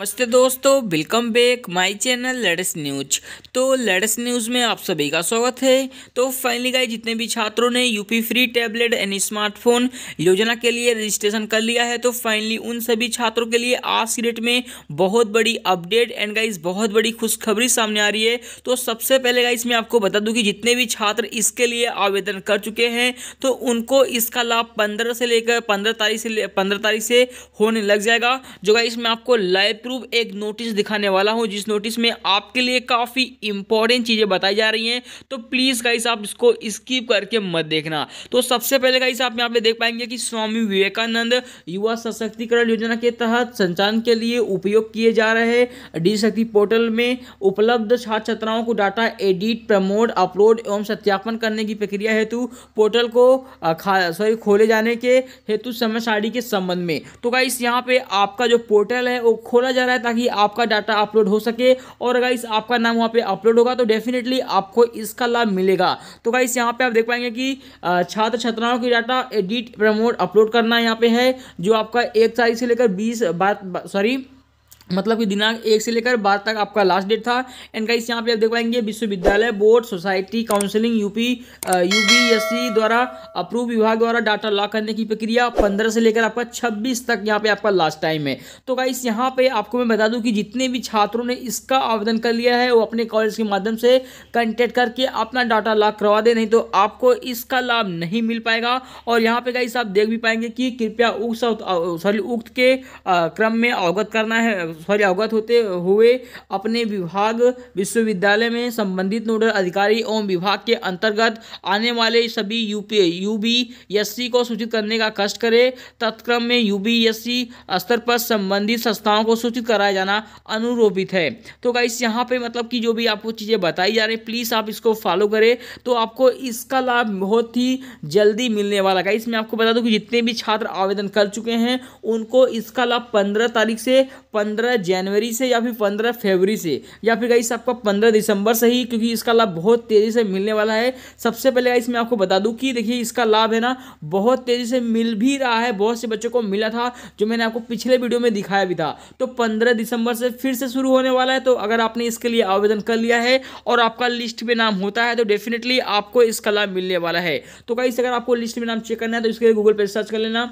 नमस्ते दोस्तों welcome back my channel latest news तो लेटेस्ट न्यूज में आप सभी का स्वागत है तो फाइनली गाइस जितने भी छात्रों ने UP free tablet and smartphone योजना के लिए रजिस्ट्रेशन कर लिया है तो फाइनली उन सभी छात्रों के लिए आज की डेट में बहुत बड़ी अपडेट एंड गाइज बहुत बड़ी खुशखबरी सामने आ रही है तो सबसे पहले गाइज मैं आपको बता दूँ कि जितने भी छात्र इसके लिए आवेदन कर चुके हैं तो उनको इसका लाभ पंद्रह से लेकर पंद्रह तारीख से पंद्रह तारीख से होने लग जाएगा जो गाइज मैं आपको लाइव प्रूफ एक नोटिस दिखाने वाला हूँ जिस नोटिस में आपके लिए काफ़ी इंपॉर्टेंट चीज़ें बताई जा रही हैं तो प्लीज़ गाइस आप इसको स्किप करके मत देखना तो सबसे पहले गाइस आप यहाँ पे देख पाएंगे कि स्वामी विवेकानंद युवा सशक्तिकरण योजना के तहत संचालन के लिए उपयोग किए जा रहे डी पोर्टल में उपलब्ध छात्र छात्राओं को डाटा एडिट प्रमोट अपलोड एवं सत्यापन करने की प्रक्रिया हेतु पोर्टल को सॉरी खोले जाने के हेतु समय साड़ी के संबंध में तो गाइस यहाँ पे आपका जो पोर्टल है वो खोला जा रहा है ताकि आपका डाटा अपलोड हो सके और इस आपका नाम वहाँ पे अपलोड होगा तो डेफिनेटली आपको इसका लाभ मिलेगा तो गाइस यहाँ पे आप देख पाएंगे कि छात्र छात्राओं की डाटा एडिट प्रमोट अपलोड करना यहाँ पे है जो आपका एक तारीख से लेकर बीस बात सॉरी मतलब कि दिनांक एक से लेकर बारह तक आपका लास्ट डेट था एंड गाइस यहाँ पे आप देख पाएंगे विश्वविद्यालय board society counselling UP UPSC द्वारा अप्रूव विभाग द्वारा डाटा लॉक करने की प्रक्रिया पंद्रह से लेकर आपका छब्बीस तक यहाँ पे आपका लास्ट टाइम है तो गाइस यहाँ पे आपको मैं बता दूँ कि जितने भी छात्रों ने इसका आवेदन कर लिया है वो अपने कॉलेज के माध्यम से कंटेक्ट करके अपना डाटा लॉक करवा दे नहीं तो आपको इसका लाभ नहीं मिल पाएगा और यहाँ पर गाइस आप देख भी पाएंगे कि कृपया उक्त सॉरी उक्त के क्रम में अवगत करना है सॉरी अवगत होते हुए अपने विभाग विश्वविद्यालय में संबंधित नोडल अधिकारी एवं विभाग के अंतर्गत आने वाले सभी यूपी बी को सूचित करने का कष्ट करें तत्क्रम में यू स्तर पर संबंधित संस्थाओं को सूचित कराया जाना अनुरोपित है तो गाइस यहाँ पे मतलब कि जो भी आपको चीज़ें बताई जा रही प्लीज़ आप इसको फॉलो करें तो आपको इसका लाभ बहुत ही जल्दी मिलने वाला गाइस मैं आपको बता दूँ कि जितने भी छात्र आवेदन कर चुके हैं उनको इसका लाभ पंद्रह तारीख से पंद्रह पंद्रह जनवरी से या फिर पंद्रह फरवरी से या फिर गाइस आपका पंद्रह दिसंबर से ही क्योंकि इसका लाभ बहुत तेज़ी से मिलने वाला है सबसे पहले गाइस मैं आपको बता दूं कि देखिए इसका लाभ है ना बहुत तेज़ी से मिल भी रहा है बहुत से बच्चों को मिला था जो मैंने आपको पिछले वीडियो में दिखाया भी था तो पंद्रह दिसंबर से फिर से शुरू होने वाला है तो अगर आपने इसके लिए आवेदन कर लिया है और आपका लिस्ट में नाम होता है तो डेफिनेटली आपको इसका लाभ मिलने वाला है तो गाइस अगर आपको लिस्ट में नाम चेक करना है तो इसके लिए गूगल पर सर्च कर लेना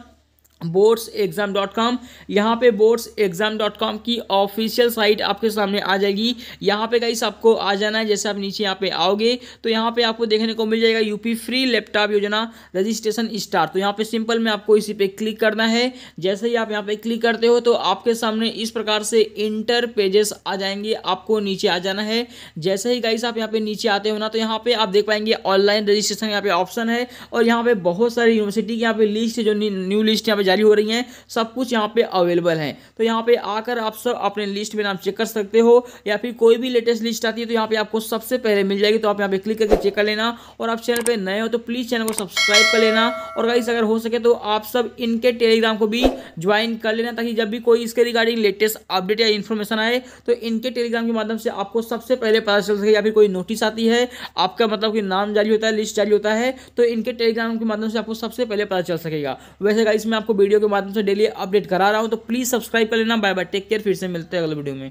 बोर्ड्स एग्ज़ाम डॉट कॉम यहाँ पर बोर्ड्स एग्ज़ाम डॉट कॉम की ऑफिशियल साइट आपके सामने आ जाएगी यहाँ पे गाइस आपको आ जाना है जैसे आप नीचे यहाँ पे आओगे तो यहाँ पे आपको देखने को मिल जाएगा यूपी फ्री लैपटॉप योजना रजिस्ट्रेशन स्टार्ट तो यहाँ पे सिंपल में आपको इसी पे क्लिक करना है जैसे ही आप यहाँ पे क्लिक करते हो तो आपके सामने इस प्रकार से इंटर पेजेस आ जाएंगे आपको नीचे आ जाना है जैसे ही गाइस आप यहाँ पे नीचे आते हो ना तो यहाँ पे आप देख पाएंगे ऑनलाइन रजिस्ट्रेशन यहाँ पे ऑप्शन है और यहाँ पे बहुत सारी यूनिवर्सिटी की यहाँ पे लिस्ट है जो न्यू लिस्ट यहाँ पे जारी हो रही हैं सब कुछ यहाँ पे अवेलेबल है तो यहाँ पे आकर आप सब अपने लिस्ट में नाम चेक कर सकते हो या फिर कोई भी लेटेस्ट लिस्ट आती है तो यहाँ पे आपको सबसे पहले मिल जाएगी तो आप यहाँ पे क्लिक करके चेक कर लेना और आप चैनल पर नए हो तो प्लीज़ चैनल को सब्सक्राइब कर लेना और गाइस अगर हो सके तो आप सब इनके टेलीग्राम को भी ज्वाइन कर लेना ताकि जब भी कोई इसके रिगार्डिंग लेटेस्ट अपडेट या इन्फॉर्मेशन आए तो इनके टेलीग्राम के माध्यम से आपको सबसे पहले पता चल सके या फिर कोई नोटिस आती है आपका मतलब कि नाम जारी होता है लिस्ट जारी होता है तो इनके टेलीग्राम के माध्यम से आपको सबसे पहले पता चल सकेगा वैसे का मैं आपको वीडियो के माध्यम से डेली अपडेट करा रहा हूँ तो प्लीज़ सब्सक्राइब कर लेना बाय बाय टेक केयर फिर से मिलते हैं अगले वीडियो में